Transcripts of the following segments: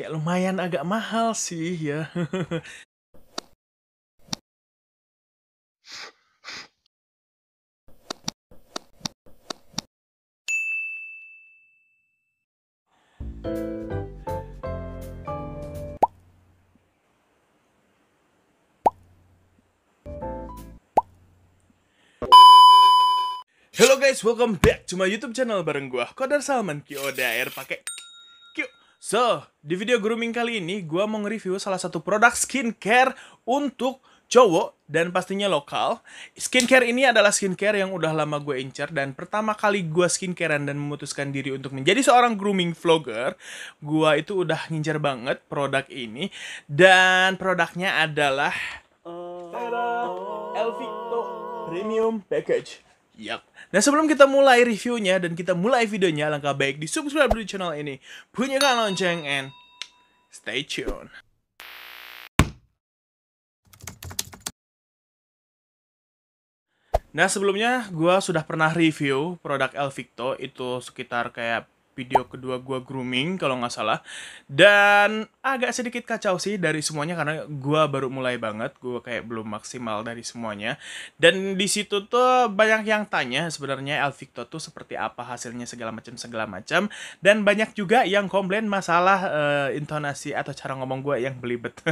kayak lumayan agak mahal sih ya. Hello guys, welcome back to my YouTube channel bareng gua Kodar Salman Kioda Air pakai So, di video grooming kali ini gue mau nge-review salah satu produk skincare untuk cowok dan pastinya lokal. Skincare ini adalah skincare yang udah lama gue incer dan pertama kali gue skincarean dan memutuskan diri untuk menjadi seorang grooming vlogger, gue itu udah ngincer banget produk ini dan produknya adalah oh. Elvito Premium Package. Yap. Nah sebelum kita mulai reviewnya dan kita mulai videonya, langkah baik di subscribe di channel ini, bunyikan lonceng, and stay tune. Nah sebelumnya gue sudah pernah review produk El itu sekitar kayak video kedua gue grooming kalau nggak salah dan agak sedikit kacau sih dari semuanya karena gue baru mulai banget gue kayak belum maksimal dari semuanya dan di situ tuh banyak yang tanya sebenarnya Elvicto tuh seperti apa hasilnya segala macam segala macam dan banyak juga yang komplain masalah uh, intonasi atau cara ngomong gue yang belibet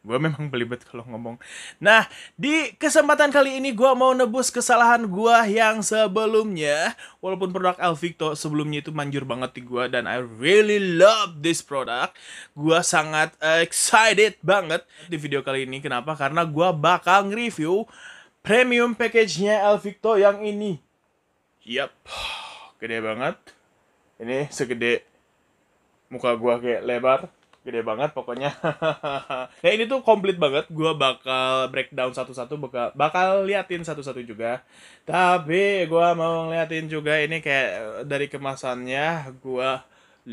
Gue memang belibet kalau ngomong. Nah, di kesempatan kali ini gue mau nebus kesalahan gue yang sebelumnya. Walaupun produk Elvito sebelumnya itu manjur banget di gue. Dan I really love this product. Gue sangat excited banget di video kali ini. Kenapa? Karena gue bakal nge-review premium package-nya Elvito yang ini. Yap, gede banget. Ini segede muka gue kayak lebar gede banget pokoknya nah ini tuh komplit banget gue bakal breakdown satu-satu bakal bakal liatin satu-satu juga tapi gue mau ngeliatin juga ini kayak eh, dari kemasannya gue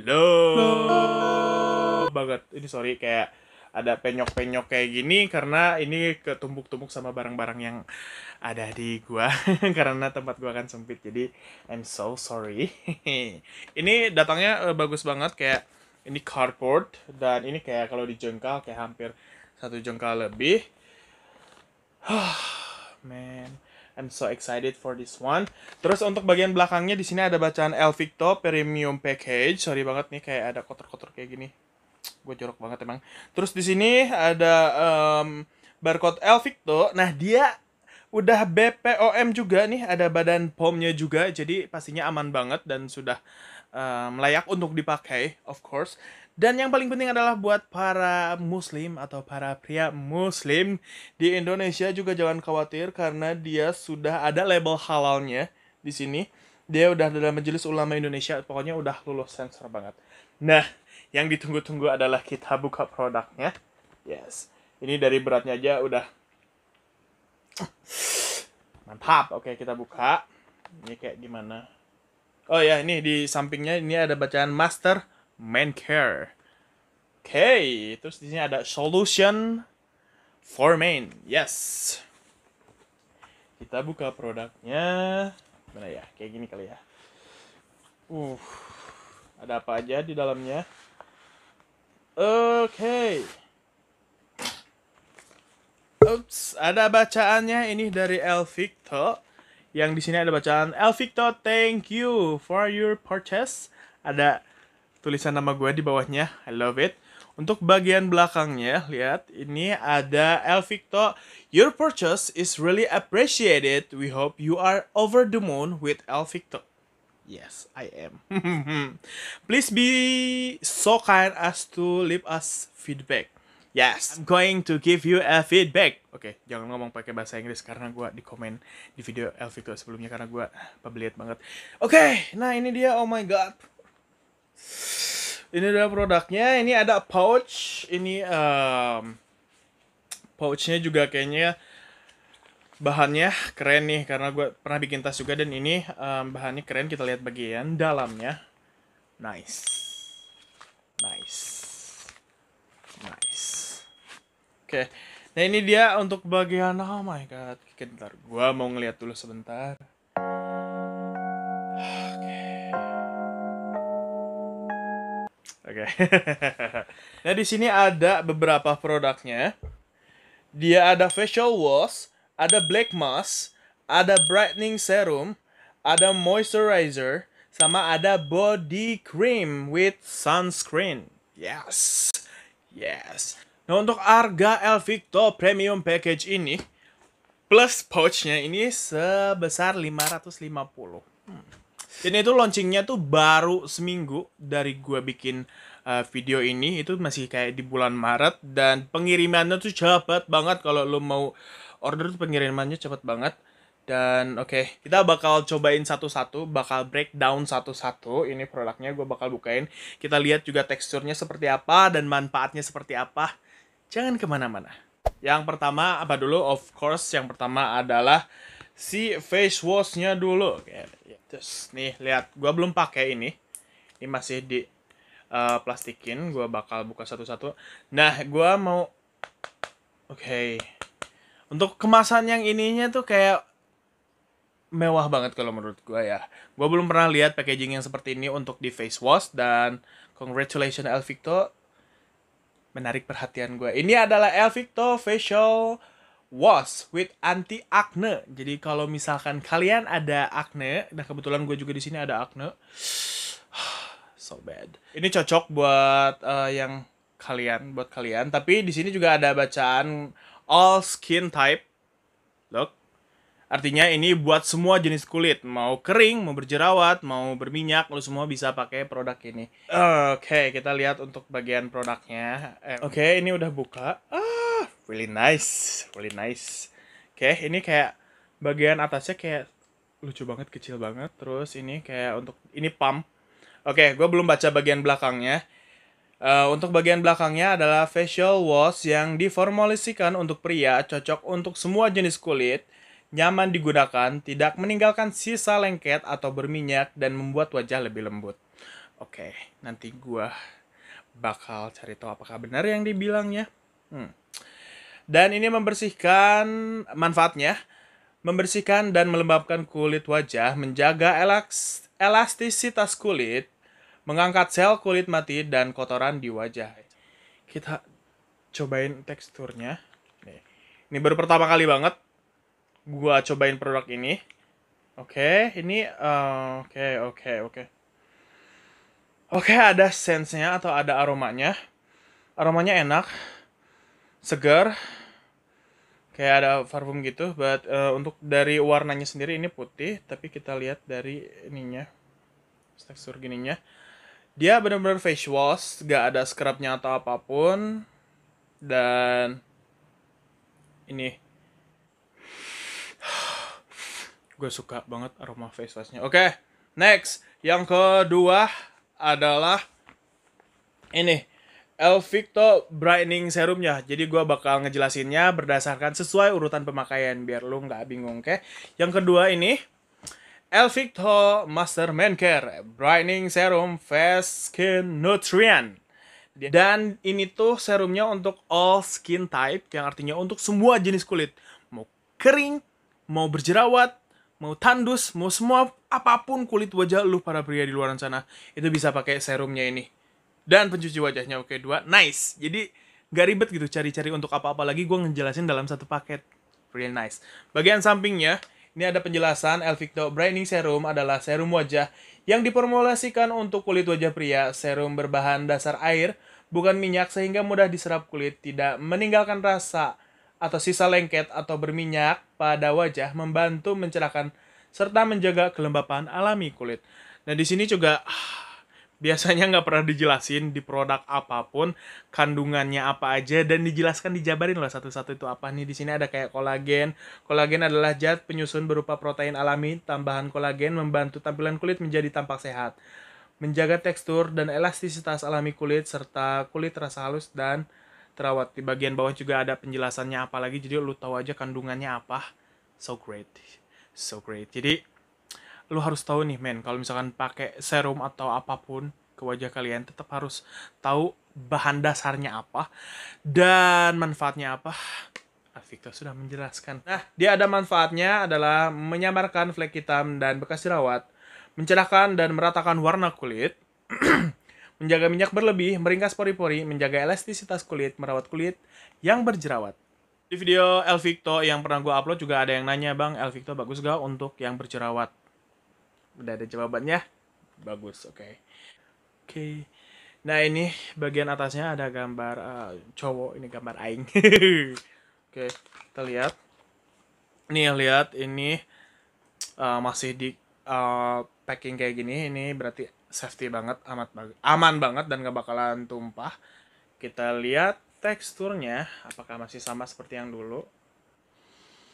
loh banget ini sorry kayak ada penyok-penyok kayak gini karena ini ketumpuk-tumpuk sama barang-barang yang ada di gua karena tempat gua kan sempit jadi I'm so sorry ini datangnya eh, bagus banget kayak ini cardboard dan ini kayak kalau dijengkal kayak hampir satu jengkal lebih man I'm so excited for this one. Terus untuk bagian belakangnya di sini ada bacaan Elvicto Premium Package. Sorry banget nih kayak ada kotor-kotor kayak gini. Gue jorok banget emang. Terus di sini ada um, barcode Elvicto. Nah, dia udah BPOM juga nih, ada badan pomnya juga. Jadi pastinya aman banget dan sudah Eh, melayak layak untuk dipakai, of course. Dan yang paling penting adalah buat para muslim atau para pria muslim di Indonesia juga jangan khawatir karena dia sudah ada label halalnya di sini. Dia udah dalam majelis ulama Indonesia, pokoknya udah lulus sensor banget. Nah, yang ditunggu-tunggu adalah kita buka produknya. Yes. Ini dari beratnya aja udah mantap. Oke, kita buka. Ini kayak gimana? Oh ya, ini di sampingnya ini ada bacaan master main care. Oke, okay. terus di sini ada solution for main. Yes. Kita buka produknya. Mana ya? Kayak gini kali ya. Uh. Ada apa aja di dalamnya? Oke. Okay. Oops, ada bacaannya ini dari Elvicto. Oke. Yang di sini ada bacaan Elvito thank you for your purchase. Ada tulisan nama gue di bawahnya. I love it. Untuk bagian belakangnya, lihat ini ada Elvito Your purchase is really appreciated. We hope you are over the moon with Elvito Yes, I am. Please be so kind as to leave us feedback. Yes. I'm going to give you a feedback. Oke, okay, jangan ngomong pakai bahasa Inggris karena gue di komen di video Elvito sebelumnya karena gue pabliat banget. Oke, okay, nah ini dia. Oh my god. Ini adalah produknya. Ini ada pouch. Ini um, pouchnya juga kayaknya bahannya keren nih karena gue pernah bikin tas juga dan ini um, bahannya keren. Kita lihat bagian dalamnya. Nice. Nice. Oke. Nah, ini dia untuk bagian oh my god. Oke, bentar. Gua mau ngeliat dulu sebentar. Oke. Oke. nah, di sini ada beberapa produknya. Dia ada facial wash, ada black mask, ada brightening serum, ada moisturizer, sama ada body cream with sunscreen. Yes. Yes. Nah untuk harga Elvicto Premium Package ini plus pouchnya ini sebesar 550. Hmm. Ini tuh launchingnya tuh baru seminggu dari gue bikin uh, video ini itu masih kayak di bulan Maret dan pengirimannya tuh cepet banget kalau lo mau order tuh pengirimannya cepet banget dan oke okay, kita bakal cobain satu-satu bakal breakdown satu-satu ini produknya gue bakal bukain kita lihat juga teksturnya seperti apa dan manfaatnya seperti apa jangan kemana-mana. Yang pertama apa dulu? Of course, yang pertama adalah si face washnya dulu. Terus nih lihat, gua belum pakai ini. Ini masih di uh, plastikin. Gua bakal buka satu-satu. Nah, gua mau. Oke. Okay. Untuk kemasan yang ininya tuh kayak mewah banget kalau menurut gue ya. Gue belum pernah lihat packaging yang seperti ini untuk di face wash dan congratulations El Victor menarik perhatian gue. Ini adalah Elvicto Facial Wash with Anti Acne. Jadi kalau misalkan kalian ada acne, nah kebetulan gue juga di sini ada acne, so bad. Ini cocok buat uh, yang kalian, buat kalian. Tapi di sini juga ada bacaan all skin type. Look, Artinya ini buat semua jenis kulit, mau kering, mau berjerawat, mau berminyak, lo semua bisa pakai produk ini. Oke, okay, kita lihat untuk bagian produknya. Oke, okay, ini udah buka. Ah, really nice, really nice. Oke, okay, ini kayak bagian atasnya kayak lucu banget, kecil banget. Terus ini kayak untuk ini pump. Oke, okay, gue belum baca bagian belakangnya. Uh, untuk bagian belakangnya adalah facial wash yang diformulasikan untuk pria, cocok untuk semua jenis kulit nyaman digunakan, tidak meninggalkan sisa lengket atau berminyak, dan membuat wajah lebih lembut. Oke, okay, nanti gue bakal cari tahu apakah benar yang dibilangnya. Hmm. Dan ini membersihkan manfaatnya, membersihkan dan melembabkan kulit wajah, menjaga elaks, elastisitas kulit, mengangkat sel kulit mati dan kotoran di wajah. Kita cobain teksturnya. Ini baru pertama kali banget gua cobain produk ini. Oke, okay, ini eh, oke oke oke. Oke, ada sense-nya atau ada aromanya. Aromanya enak. Segar. Kayak ada parfum gitu, but uh, untuk dari warnanya sendiri ini putih, tapi kita lihat dari ininya. Tekstur gininya. Dia benar-benar face wash, gak ada scrubnya atau apapun. Dan ini gue suka banget aroma face wash Oke, okay, next. Yang kedua adalah ini. Elvicto Brightening Serumnya. Jadi gue bakal ngejelasinnya berdasarkan sesuai urutan pemakaian biar lu nggak bingung, oke? Okay? Yang kedua ini Elvicto Master Man Care Brightening Serum Face Skin Nutrient. Dan ini tuh serumnya untuk all skin type yang artinya untuk semua jenis kulit. Mau kering, mau berjerawat, mau tandus, mau semua apapun kulit wajah lu para pria di luar sana, itu bisa pakai serumnya ini. Dan pencuci wajahnya oke okay, dua, nice. Jadi gak ribet gitu cari-cari untuk apa-apa lagi gue ngejelasin dalam satu paket. real nice. Bagian sampingnya, ini ada penjelasan Elvicto Brightening Serum adalah serum wajah yang diformulasikan untuk kulit wajah pria, serum berbahan dasar air, bukan minyak sehingga mudah diserap kulit, tidak meninggalkan rasa atau sisa lengket atau berminyak pada wajah membantu mencerahkan serta menjaga kelembapan alami kulit. Nah di sini juga biasanya nggak pernah dijelasin di produk apapun kandungannya apa aja dan dijelaskan dijabarin lah satu-satu itu apa nih di sini ada kayak kolagen kolagen adalah zat penyusun berupa protein alami tambahan kolagen membantu tampilan kulit menjadi tampak sehat menjaga tekstur dan elastisitas alami kulit serta kulit terasa halus dan terawat di bagian bawah juga ada penjelasannya apa lagi jadi lu tahu aja kandungannya apa so great so great jadi lu harus tahu nih men kalau misalkan pakai serum atau apapun ke wajah kalian tetap harus tahu bahan dasarnya apa dan manfaatnya apa Victor sudah menjelaskan. Nah, dia ada manfaatnya adalah menyamarkan flek hitam dan bekas jerawat, mencerahkan dan meratakan warna kulit, Menjaga minyak berlebih, meringkas pori-pori, menjaga elastisitas kulit, merawat kulit yang berjerawat. Di video Elvicto yang pernah gue upload juga ada yang nanya, Bang, Elvicto bagus gak untuk yang berjerawat? Udah ada jawabannya? Bagus, oke. Okay. Oke. Okay. Nah, ini bagian atasnya ada gambar uh, cowok, ini gambar aing. oke, okay, kita lihat. Nih, lihat ini uh, masih di uh, packing kayak gini. Ini berarti safety banget amat aman banget dan gak bakalan tumpah kita lihat teksturnya apakah masih sama seperti yang dulu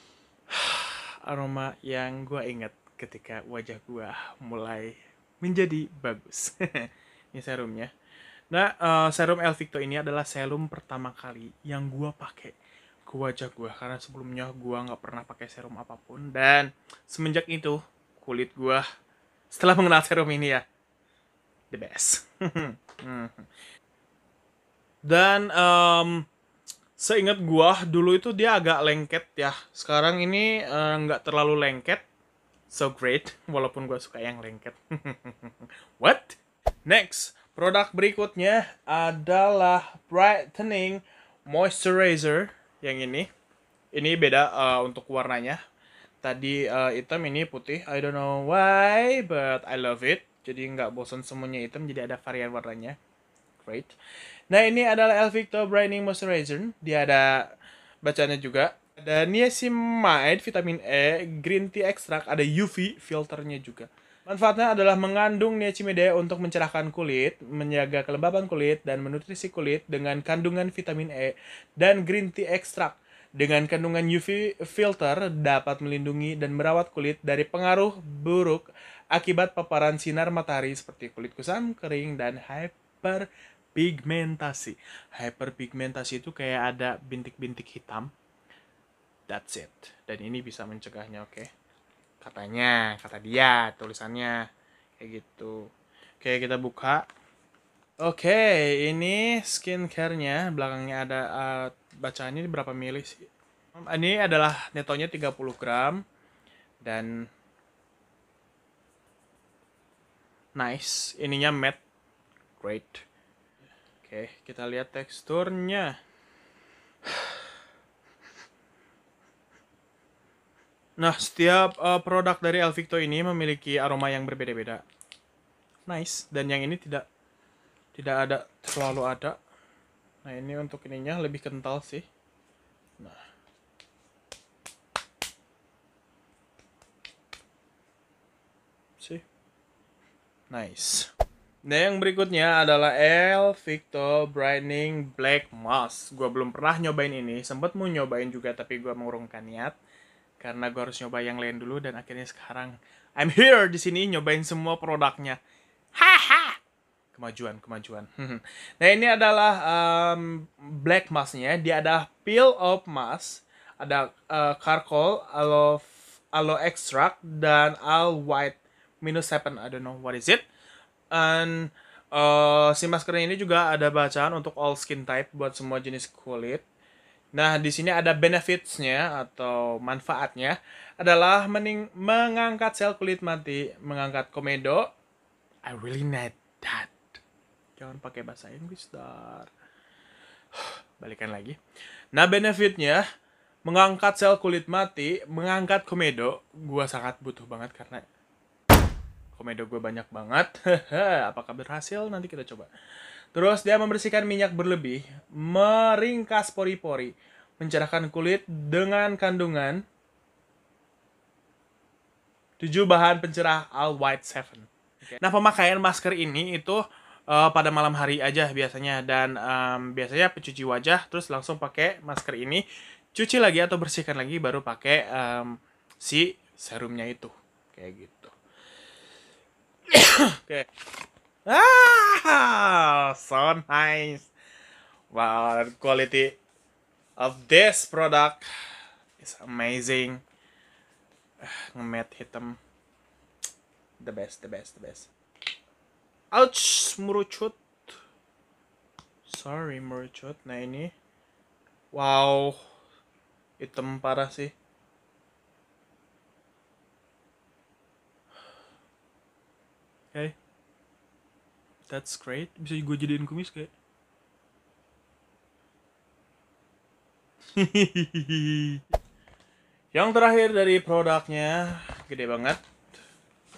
aroma yang gue inget ketika wajah gue mulai menjadi bagus ini serumnya nah uh, serum Elvicto ini adalah serum pertama kali yang gue pakai ke wajah gue karena sebelumnya gue nggak pernah pakai serum apapun dan semenjak itu kulit gue setelah mengenal serum ini ya the best. Dan um, seingat gua dulu itu dia agak lengket ya. Sekarang ini eh, nggak uh, terlalu lengket. So great, walaupun gua suka yang lengket. What? Next, produk berikutnya adalah brightening moisturizer yang ini. Ini beda uh, untuk warnanya. Tadi uh, hitam ini putih. I don't know why, but I love it jadi nggak bosan semuanya hitam jadi ada varian warnanya great nah ini adalah elvito Brightening Moisturizer dia ada bacanya juga ada niacinamide vitamin E green tea extract ada UV filternya juga Manfaatnya adalah mengandung niacinamide untuk mencerahkan kulit, menjaga kelembaban kulit, dan menutrisi kulit dengan kandungan vitamin E dan green tea extract dengan kandungan UV filter dapat melindungi dan merawat kulit dari pengaruh buruk akibat paparan sinar matahari seperti kulit kusam, kering, dan hyperpigmentasi. Hyperpigmentasi itu kayak ada bintik-bintik hitam. That's it. Dan ini bisa mencegahnya, oke? Okay? Katanya, kata dia, tulisannya kayak gitu. Oke, okay, kita buka. Oke, okay, ini skincare-nya. Belakangnya ada uh, bacaannya berapa mili sih? Ini adalah netonya 30 gram. Dan nice ininya matte great oke kita lihat teksturnya nah setiap uh, produk dari Elvicto ini memiliki aroma yang berbeda-beda nice dan yang ini tidak tidak ada terlalu ada nah ini untuk ininya lebih kental sih Nice. Nah, yang berikutnya adalah El Victo Brightening Black Mask. Gua belum pernah nyobain ini, sempat mau nyobain juga tapi gua mengurungkan niat. Karena gua harus nyoba yang lain dulu dan akhirnya sekarang I'm here di sini nyobain semua produknya. Haha! Kemajuan, kemajuan. nah, ini adalah um, Black Masknya. Dia ada Peel of Mask, ada uh, Charcoal, Aloe, Aloe Extract, dan al White minus 7 I don't know what is it and uh, si masker ini juga ada bacaan untuk all skin type buat semua jenis kulit Nah, di sini ada benefitsnya atau manfaatnya adalah mening mengangkat sel kulit mati, mengangkat komedo. I really need that. Jangan pakai bahasa Inggris, dar. Balikan lagi. Nah, benefitnya mengangkat sel kulit mati, mengangkat komedo. Gua sangat butuh banget karena komedo gue banyak banget. Apakah berhasil? Nanti kita coba. Terus dia membersihkan minyak berlebih, meringkas pori-pori, mencerahkan kulit dengan kandungan 7 bahan pencerah All White 7. Okay. Nah, pemakaian masker ini itu uh, pada malam hari aja biasanya dan um, biasanya pencuci wajah terus langsung pakai masker ini, cuci lagi atau bersihkan lagi baru pakai um, si serumnya itu. Kayak gitu. Oke, Ah, so nice. Wow, the quality of this product is amazing. Ah, Ngemet hitam. The best, the best, the best. Ouch, merucut. Sorry, merucut. Nah ini. Wow. Hitam parah sih. hey eh, that's great bisa gue jadiin kumis kayak yang terakhir dari produknya gede banget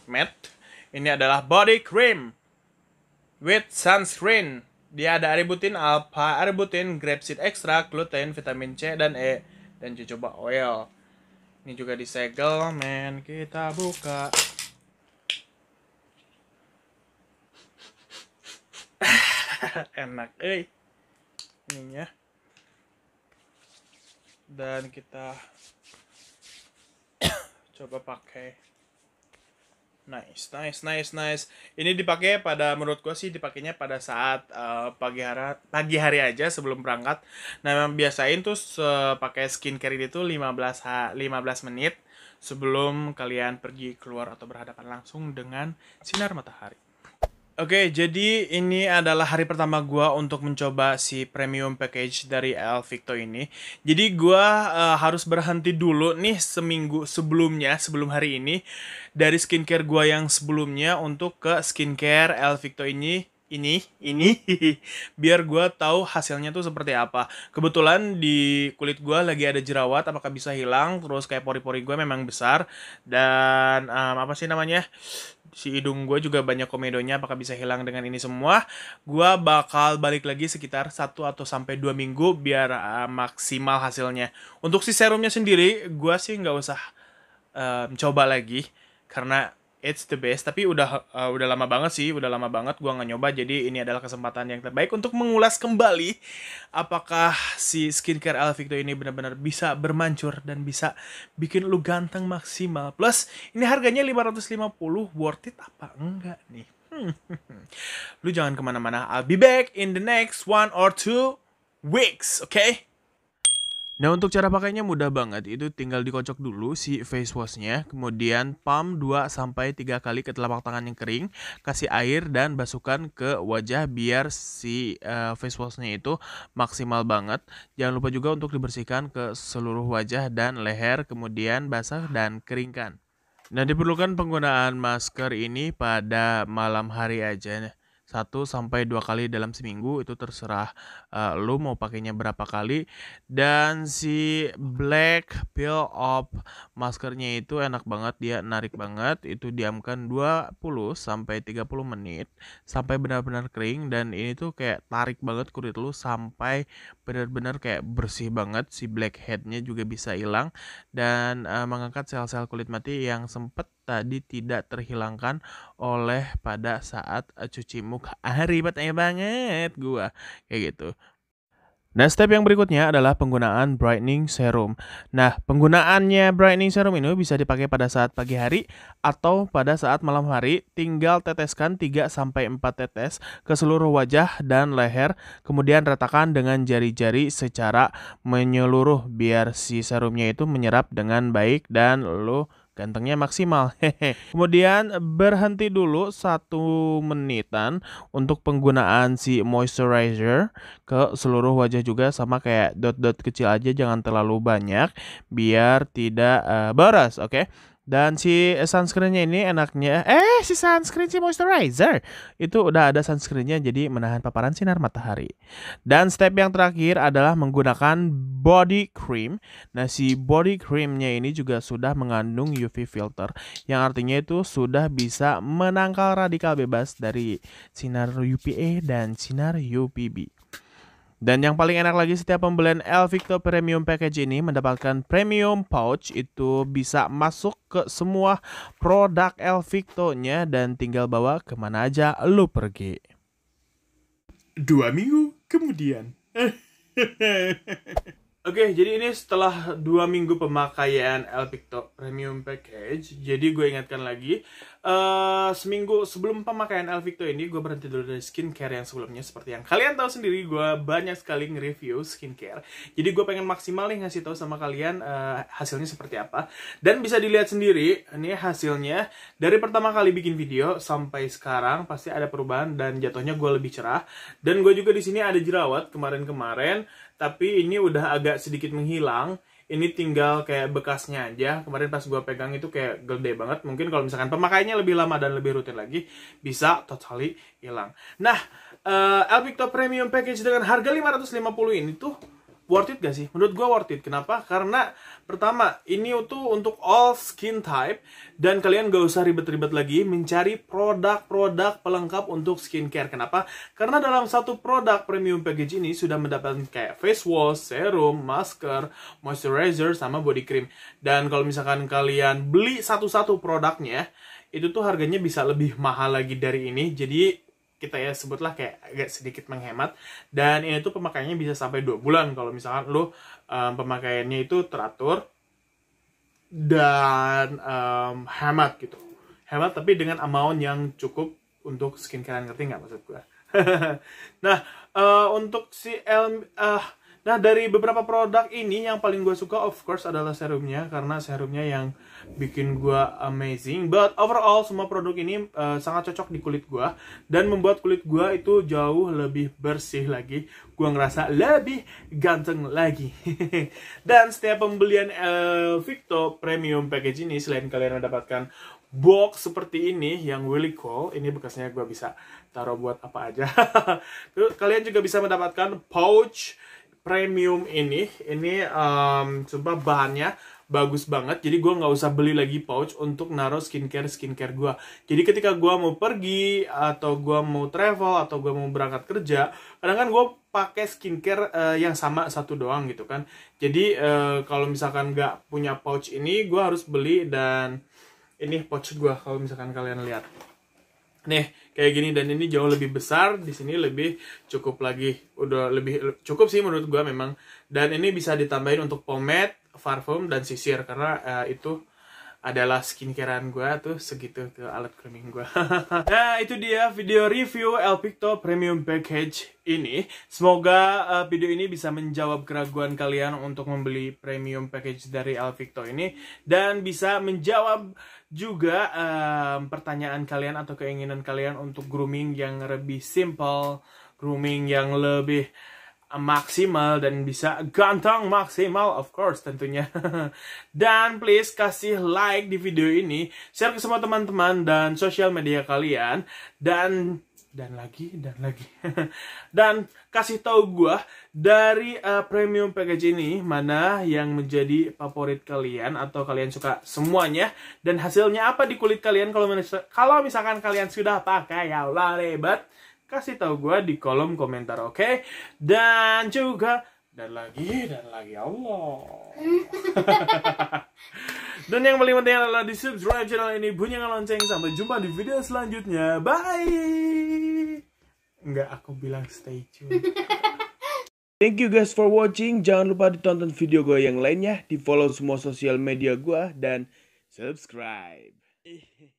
matte ini adalah body cream with sunscreen dia ada arbutin, alpha, grape grapeseed extract, gluten, vitamin C, dan E, dan jojoba oil. Ini juga disegel, men. Kita buka. enak eh ya. dan kita coba pakai nice nice nice nice ini dipakai pada menurut gue sih dipakainya pada saat uh, pagi hari pagi hari aja sebelum berangkat nah memang biasain tuh pakai skincare itu 15 ha, 15 menit sebelum kalian pergi keluar atau berhadapan langsung dengan sinar matahari Oke, jadi ini adalah hari pertama gue untuk mencoba si premium package dari El Victo ini. Jadi gue uh, harus berhenti dulu nih seminggu sebelumnya, sebelum hari ini dari skincare gue yang sebelumnya untuk ke skincare El Victo ini ini ini biar gue tahu hasilnya tuh seperti apa kebetulan di kulit gue lagi ada jerawat apakah bisa hilang terus kayak pori-pori gue memang besar dan um, apa sih namanya si hidung gue juga banyak komedonya apakah bisa hilang dengan ini semua gue bakal balik lagi sekitar satu atau sampai dua minggu biar uh, maksimal hasilnya untuk si serumnya sendiri gue sih nggak usah uh, coba lagi karena it's the best tapi udah uh, udah lama banget sih udah lama banget gua nggak nyoba jadi ini adalah kesempatan yang terbaik untuk mengulas kembali apakah si skincare Alvicto ini benar-benar bisa bermancur dan bisa bikin lu ganteng maksimal plus ini harganya 550 worth it apa enggak nih hmm. lu jangan kemana-mana I'll be back in the next one or two weeks okay Nah untuk cara pakainya mudah banget, itu tinggal dikocok dulu si face washnya, kemudian pump 2-3 kali ke telapak tangan yang kering, kasih air dan basuhkan ke wajah biar si uh, face washnya itu maksimal banget. Jangan lupa juga untuk dibersihkan ke seluruh wajah dan leher, kemudian basah dan keringkan. Nah diperlukan penggunaan masker ini pada malam hari aja. satu sampai dua kali dalam seminggu itu terserah uh, lu mau pakainya berapa kali dan si black peel off maskernya itu enak banget dia narik banget itu diamkan 20 sampai 30 menit sampai benar-benar kering dan ini tuh kayak tarik banget kulit lu sampai benar-benar kayak bersih banget si blackheadnya juga bisa hilang dan uh, mengangkat sel-sel kulit mati yang sempat tadi tidak terhilangkan oleh pada saat eh, cuci muka. Ah, ribet ya banget gua kayak gitu. Nah, step yang berikutnya adalah penggunaan brightening serum. Nah, penggunaannya brightening serum ini bisa dipakai pada saat pagi hari atau pada saat malam hari. Tinggal teteskan 3 4 tetes ke seluruh wajah dan leher, kemudian ratakan dengan jari-jari secara menyeluruh biar si serumnya itu menyerap dengan baik dan lo Gantengnya maksimal. Hehe. Kemudian berhenti dulu satu menitan untuk penggunaan si moisturizer ke seluruh wajah juga sama kayak dot-dot kecil aja jangan terlalu banyak biar tidak uh, boros, oke? Okay? Dan si sunscreennya ini enaknya, eh si sunscreen si moisturizer itu udah ada sunscreennya jadi menahan paparan sinar matahari. Dan step yang terakhir adalah menggunakan body cream. Nah si body creamnya ini juga sudah mengandung UV filter yang artinya itu sudah bisa menangkal radikal bebas dari sinar UPA dan sinar UPB. Dan yang paling enak lagi setiap pembelian El Victor Premium Package ini mendapatkan premium pouch itu bisa masuk ke semua produk El Victor-nya dan tinggal bawa kemana aja lu pergi. Dua minggu kemudian. Oke, okay, jadi ini setelah dua minggu pemakaian Elpicto Premium Package, jadi gue ingatkan lagi, uh, seminggu sebelum pemakaian Elpicto ini, gue berhenti dulu dari skincare yang sebelumnya. Seperti yang kalian tahu sendiri, gue banyak sekali nge-review skincare. Jadi gue pengen maksimal nih ngasih tahu sama kalian uh, hasilnya seperti apa. Dan bisa dilihat sendiri, ini hasilnya. Dari pertama kali bikin video sampai sekarang, pasti ada perubahan dan jatuhnya gue lebih cerah. Dan gue juga di sini ada jerawat kemarin-kemarin tapi ini udah agak sedikit menghilang ini tinggal kayak bekasnya aja kemarin pas gue pegang itu kayak gede banget mungkin kalau misalkan pemakaiannya lebih lama dan lebih rutin lagi bisa totally hilang nah uh, eh, Elpicto Premium Package dengan harga 550 ini tuh worth it gak sih? Menurut gue worth it. Kenapa? Karena pertama, ini tuh untuk all skin type dan kalian gak usah ribet-ribet lagi mencari produk-produk pelengkap untuk skincare. Kenapa? Karena dalam satu produk premium package ini sudah mendapatkan kayak face wash, serum, masker, moisturizer, sama body cream. Dan kalau misalkan kalian beli satu-satu produknya, itu tuh harganya bisa lebih mahal lagi dari ini. Jadi kita ya sebutlah kayak agak sedikit menghemat dan ini tuh pemakaiannya bisa sampai dua bulan kalau misalkan lo um, pemakaiannya itu teratur dan um, hemat gitu hemat tapi dengan amount yang cukup untuk skincare ngerti nggak maksud gue nah uh, untuk si El uh, eh, nah dari beberapa produk ini yang paling gue suka of course adalah serumnya karena serumnya yang bikin gua amazing but overall semua produk ini uh, sangat cocok di kulit gua dan membuat kulit gua itu jauh lebih bersih lagi gua ngerasa lebih ganteng lagi dan setiap pembelian uh, Premium Package ini selain kalian mendapatkan box seperti ini yang really cool ini bekasnya gua bisa taruh buat apa aja kalian juga bisa mendapatkan pouch premium ini ini um, coba bahannya bagus banget jadi gue nggak usah beli lagi pouch untuk naruh skincare skincare gue jadi ketika gue mau pergi atau gue mau travel atau gue mau berangkat kerja kadang kan gue pakai skincare uh, yang sama satu doang gitu kan jadi uh, kalau misalkan nggak punya pouch ini gue harus beli dan ini pouch gue kalau misalkan kalian lihat nih kayak gini dan ini jauh lebih besar di sini lebih cukup lagi udah lebih cukup sih menurut gue memang dan ini bisa ditambahin untuk pomade parfum dan Sisir karena uh, itu adalah skincarean gue tuh segitu ke alat grooming gue nah itu dia video review Elpicto Premium Package ini semoga uh, video ini bisa menjawab keraguan kalian untuk membeli premium package dari Elpicto ini dan bisa menjawab juga um, pertanyaan kalian atau keinginan kalian untuk grooming yang lebih simple grooming yang lebih maksimal dan bisa ganteng maksimal of course tentunya. dan please kasih like di video ini, share ke semua teman-teman dan sosial media kalian dan dan lagi dan lagi dan kasih tahu gue dari uh, premium package ini mana yang menjadi favorit kalian atau kalian suka semuanya dan hasilnya apa di kulit kalian kalau kalau misalkan kalian sudah pakai ya Allah lebat kasih tahu gue di kolom komentar oke okay? dan juga dan lagi dan lagi Allah dan yang paling penting adalah di subscribe channel ini bunyikan lonceng sampai jumpa di video selanjutnya bye nggak aku bilang stay tune Thank you guys for watching. Jangan lupa ditonton video gue yang lainnya, di follow semua sosial media gue, dan subscribe.